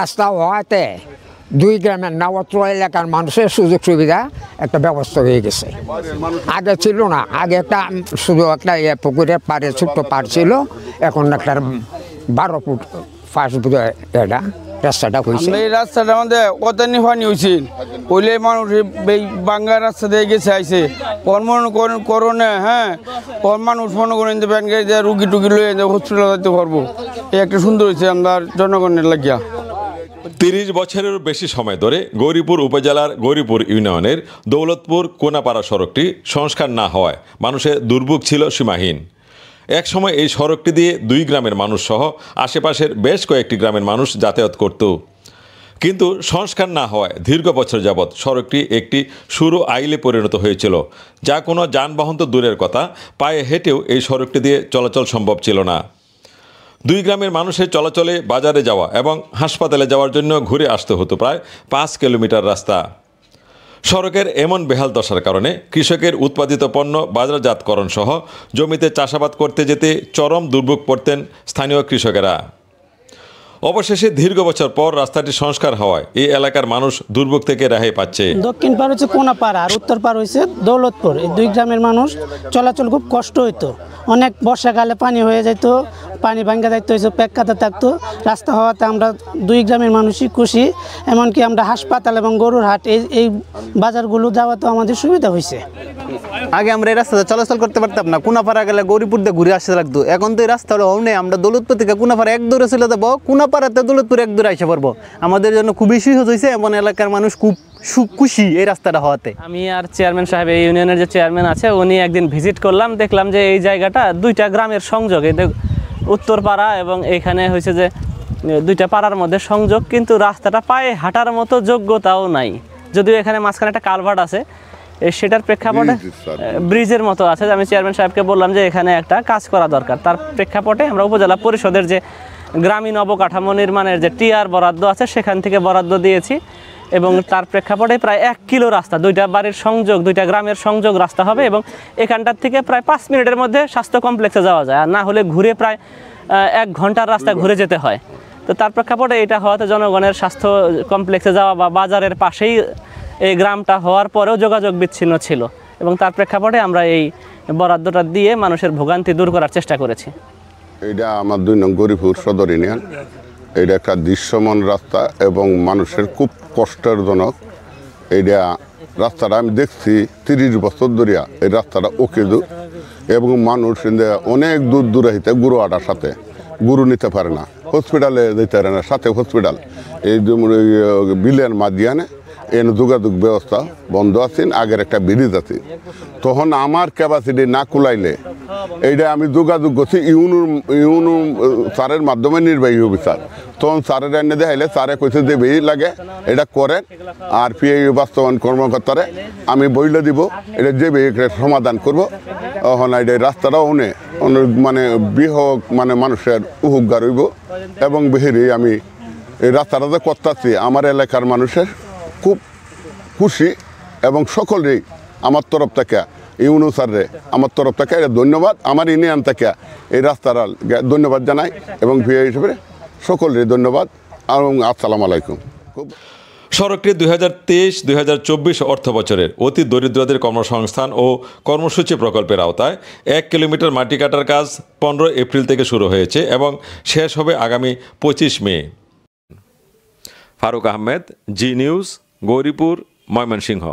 রাস্তা হওয়াতে দুই গ্রামের নবত্র এলাকার মানুষের সুযোগ সুবিধা একটা ব্যবস্থা হয়ে গেছে আগে ছিল না আগে একটা শুধু একটা পুকুরের পাড়ে ছোট্ট পাড় ছিল এখন একটা বারো ফুট ফুট এটা রাস্তাটা হয়েছে এই রাস্তাটা আমাদের কতানি ফানি হয়েছিল হইলে মানুষ এই বাংলা রাস্তা দিয়ে গেছে আইসে কর্মণ করণে হ্যাঁ মানুষ মনে করে নিতে ব্যাংকে রুগী টুগি লয়ে হসপিটাল যেতে পারবো এই একটা সুন্দর হয়েছে আমরা জনগণের লাগিয়া তিরিশ বছরের বেশি সময় ধরে গৌরীপুর উপজেলার গৌরীপুর ইউনিয়নের দৌলতপুর কোনাপাড়া সড়কটি সংস্কার না হওয়ায় মানুষের দুর্ভোগ ছিল সীমাহীন এক সময় এই সড়কটি দিয়ে দুই গ্রামের মানুষসহ আশেপাশের বেশ কয়েকটি গ্রামের মানুষ যাতায়াত করত কিন্তু সংস্কার না হওয়ায় দীর্ঘ বছর যাবৎ সড়কটি একটি সুরু আইলে পরিণত হয়েছিল যা কোনো যানবাহন তো দূরের কথা পায়ে হেঁটেও এই সড়কটি দিয়ে চলাচল সম্ভব ছিল না দুই গ্রামের মানুষের চলাচলে বাজারে যাওয়া এবং হাসপাতালে যাওয়ার জন্য ঘুরে আসতে হতো প্রায় পাঁচ কিলোমিটার রাস্তা সড়কের এমন বেহাল দশার কারণে কৃষকের উৎপাদিত পণ্য বাজারজাতকরণ সহ জমিতে চাষাবাদ করতে যেতে চরম দুর্ভোগ পড়তেন স্থানীয় কৃষকেরা অবশেষে দীর্ঘ বছর পর রাস্তাটি সংস্কার হওয়ায় এই এলাকার মানুষ দুর্ভোগ থেকে রেহাই পাচ্ছে দক্ষিণ পার হচ্ছে কোনাপাড়া আর উত্তর পার হয়েছে দৌলতপুর এই দুই গ্রামের মানুষ চলাচল খুব কষ্ট হইতো অনেক বর্ষাকালে পানি হয়ে যেত পানি ভাঙ্গা দায়িত্ব হয়েছে প্যাক থাকতো রাস্তা হওয়াতে আমরা দুই গ্রামের মানুষই খুশি এমনকি আমরা হাসপাতাল এবং গরুর হাট এই এই বাজারগুলো যাওয়াতেও আমাদের সুবিধা হয়েছে আগে আমরা এই রাস্তাতে চলাচল করতে পারতাম না কুনাপাড়া গেলে গরিপুর দিয়ে ঘুরে আসতে লাগতো এখন তো এই রাস্তা হলো নেই আমরা দৌলতপুর থেকে কুনাপাড়া এক দূরে চলে যাবো কুনাপাড়াতে দৌলতপুর এক দূরে আসে পারবো আমাদের জন্য খুবই সুযোগ হয়েছে এমন এলাকার মানুষ খুব খুশি এই রাস্তাটা হওয়াতে আমি আর চেয়ারম্যান সাহেব এই ইউনিয়নের যে চেয়ারম্যান আছে উনি একদিন ভিজিট করলাম দেখলাম যে এই জায়গাটা দুইটা গ্রামের সংযোগ উত্তরপাড়া এবং এখানে হয়েছে যে দুইটা পাড়ার মধ্যে সংযোগ কিন্তু রাস্তাটা পায়ে হাঁটার মতো যোগ্যতাও নাই যদিও এখানে মাঝখানে একটা কালভার্ট আছে সেটার প্রেক্ষাপটে ব্রিজের মতো আছে আমি চেয়ারম্যান সাহেবকে বললাম যে এখানে একটা কাজ করা দরকার তার প্রেক্ষাপটে আমরা উপজেলা পরিষদের যে গ্রামীণ অবকাঠামো নির্মাণের যে টিআর বরাদ্দ আছে সেখান থেকে বরাদ্দ দিয়েছি এবং তার প্রেক্ষাপটে প্রায় এক কিলো রাস্তা দুইটা বাড়ির সংযোগ দুইটা গ্রামের সংযোগ রাস্তা হবে এবং এখানটার থেকে প্রায় পাঁচ মিনিটের মধ্যে স্বাস্থ্য কমপ্লেক্সে যাওয়া যায় আর না হলে ঘুরে প্রায় এক ঘন্টার রাস্তা ঘুরে যেতে হয় তো তার প্রেক্ষাপটে এটা হওয়াতে জনগণের স্বাস্থ্য কমপ্লেক্সে যাওয়া বা বাজারের পাশেই এই গ্রামটা হওয়ার পরেও যোগাযোগ বিচ্ছিন্ন ছিল এবং তার প্রেক্ষাপটে আমরা এই বরাদ্দটা দিয়ে মানুষের ভোগান্তি দূর করার চেষ্টা করেছি এটা আমার দুই নং গরিপুর সদর ইউনিয়ন এটা একটা দৃশ্যমান রাস্তা এবং মানুষের খুব কষ্টের জনক এটা রাস্তাটা আমি দেখছি তিরিশ বছর ধরিয়া এই রাস্তাটা ওকে এবং মানুষ অনেক দূর দূরে হইতে গুরু আটার সাথে গুরু নিতে পারে না হসপিটালে যেতে পারে না সাথে হসপিটাল এই বিলের মাদিয়ানে এনে যোগাযোগ ব্যবস্থা বন্ধ আছেন আগের একটা ব্রিজ আছে তখন আমার ক্যাপাসিটি না কুলাইলে এইটা আমি যোগাযোগ করছি ইউনু ইউনু স্যারের মাধ্যমে নির্বাহী অফিসার তখন সারের এনে দেখাইলে স্যারে কইছে যে বেই লাগে এটা করেন আর পিএ বাস্তবায়ন কর্মকর্তারে আমি বইলে দিব এটা যে বেই সমাধান করব এখন এটা রাস্তাটা উনে মানে বৃহক মানে মানুষের উপকার রইব এবং বেহেরে আমি এই রাস্তাটা যে করতেছি আমার এলাকার মানুষের খুব খুশি এবং সকলেই আমার তরফ থেকে ইউনু স্যাররে আমার তরফ থেকে ধন্যবাদ আমার ইউনিয়ন থেকে এই রাস্তার ধন্যবাদ জানাই এবং ভিএ হিসেবে সকলের ধন্যবাদ এবং আসসালাম আলাইকুম খুব সড়কটি দুই হাজার তেইশ দুই হাজার চব্বিশ অর্থ বছরের অতি দরিদ্রদের কর্মসংস্থান ও কর্মসূচি প্রকল্পের আওতায় এক কিলোমিটার মাটি কাটার কাজ পনেরো এপ্রিল থেকে শুরু হয়েছে এবং শেষ হবে আগামী পঁচিশ মে ফারুক আহমেদ জি নিউজ গৌরীপুর ময়মনসিংহ